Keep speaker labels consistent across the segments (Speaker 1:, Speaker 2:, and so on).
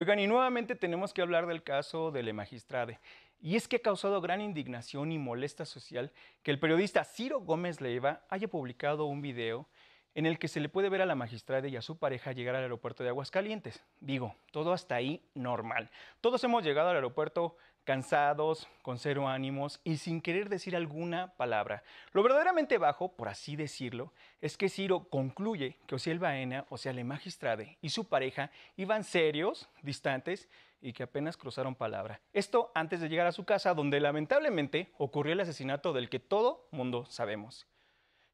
Speaker 1: y nuevamente tenemos que hablar del caso de Le Magistrade. Y es que ha causado gran indignación y molestia social que el periodista Ciro Gómez Leiva haya publicado un video en el que se le puede ver a la magistrada y a su pareja llegar al aeropuerto de Aguascalientes. Digo, todo hasta ahí normal. Todos hemos llegado al aeropuerto cansados, con cero ánimos y sin querer decir alguna palabra. Lo verdaderamente bajo, por así decirlo, es que Ciro concluye que el Baena, o sea, la magistrade y su pareja iban serios, distantes y que apenas cruzaron palabra. Esto antes de llegar a su casa, donde lamentablemente ocurrió el asesinato del que todo mundo sabemos.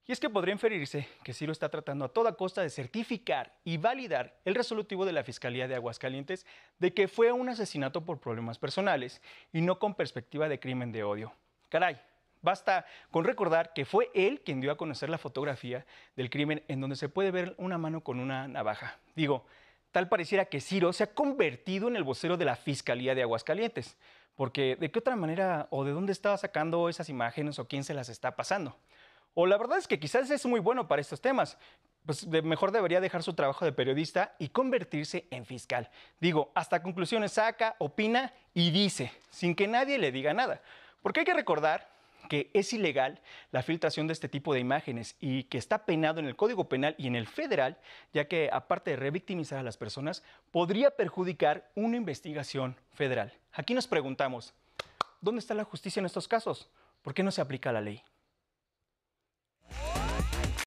Speaker 1: Y es que podría inferirse que Ciro está tratando a toda costa de certificar y validar el resolutivo de la Fiscalía de Aguascalientes de que fue un asesinato por problemas personales y no con perspectiva de crimen de odio. Caray, basta con recordar que fue él quien dio a conocer la fotografía del crimen en donde se puede ver una mano con una navaja. Digo, tal pareciera que Ciro se ha convertido en el vocero de la Fiscalía de Aguascalientes, porque ¿de qué otra manera o de dónde estaba sacando esas imágenes o quién se las está pasando? o la verdad es que quizás es muy bueno para estos temas, pues mejor debería dejar su trabajo de periodista y convertirse en fiscal. Digo, hasta conclusiones saca, opina y dice, sin que nadie le diga nada. Porque hay que recordar que es ilegal la filtración de este tipo de imágenes y que está penado en el Código Penal y en el federal, ya que aparte de revictimizar a las personas, podría perjudicar una investigación federal. Aquí nos preguntamos, ¿dónde está la justicia en estos casos? ¿Por qué no se aplica la ley?